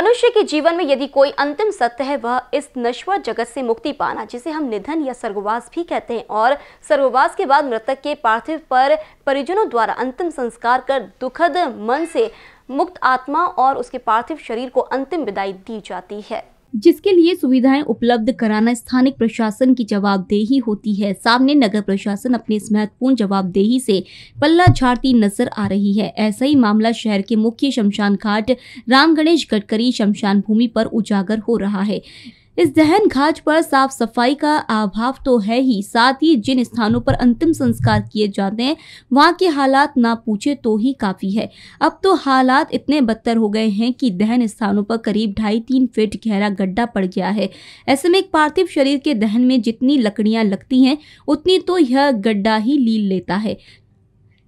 मनुष्य के जीवन में यदि कोई अंतिम सत्य है वह इस नश्वर जगत से मुक्ति पाना जिसे हम निधन या सर्ववास भी कहते हैं और सर्ववास के बाद मृतक के पार्थिव पर परिजनों द्वारा अंतिम संस्कार कर दुखद मन से मुक्त आत्मा और उसके पार्थिव शरीर को अंतिम विदाई दी जाती है जिसके लिए सुविधाएं उपलब्ध कराना स्थानिक प्रशासन की जवाबदेही होती है सामने नगर प्रशासन अपने इस महत्वपूर्ण जवाबदेही से पल्ला झाड़ती नजर आ रही है ऐसा ही मामला शहर के मुख्य शमशान घाट राम गणेश गडकरी शमशान भूमि पर उजागर हो रहा है इस दहन घाट पर साफ सफाई का अभाव तो है ही साथ ही जिन स्थानों पर अंतिम संस्कार किए जाते हैं वहाँ के हालात ना पूछे तो ही काफ़ी है अब तो हालात इतने बदतर हो गए हैं कि दहन स्थानों पर करीब ढाई तीन फीट गहरा गड्ढा पड़ गया है ऐसे में एक पार्थिव शरीर के दहन में जितनी लकड़ियाँ लगती हैं उतनी तो यह गड्ढा ही लील लेता है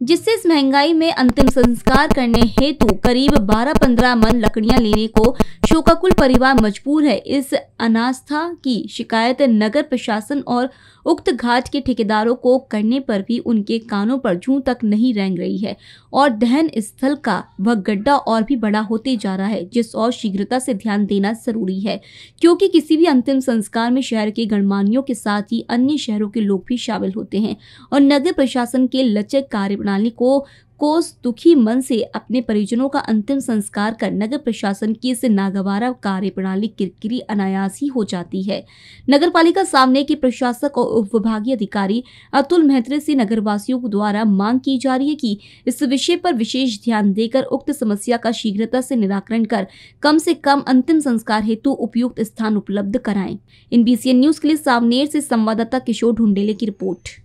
जिससे इस महंगाई में अंतिम संस्कार करने हेतु करीब 12-15 मन लकड़ियां लेने को शोकाकुल परिवार मजबूर है इस अनास्था की शिकायत नगर प्रशासन और उक्त घाट के ठेकेदारों को करने पर भी उनके कानों पर जू तक नहीं रेंग रही है और दहन स्थल का वह गड्ढा और भी बड़ा होते जा रहा है जिस और शीघ्रता से ध्यान देना जरूरी है क्योंकि किसी भी अंतिम संस्कार में शहर के गणमान्यों के साथ ही अन्य शहरों के लोग भी शामिल होते हैं और नगर प्रशासन के लचक कार्य प्रणाली को कोस दुखी मन से अपने परिजनों का अंतिम संस्कार कर नगर प्रशासन की इस नागवारा कार्य प्रणाली किरकिरी अनायास ही हो जाती है नगर पालिका सामने के प्रशासक और उप विभागीय अधिकारी अतुल मेहत्रे से वासियों द्वारा मांग की जा रही है कि इस विषय पर विशेष ध्यान देकर उक्त समस्या का शीघ्रता से निराकरण कर कम से कम अंतिम संस्कार हेतु उपयुक्त स्थान उपलब्ध कराए इन बीसीएन न्यूज के लिए सावनेर से संवाददाता किशोर ढुंडेले की रिपोर्ट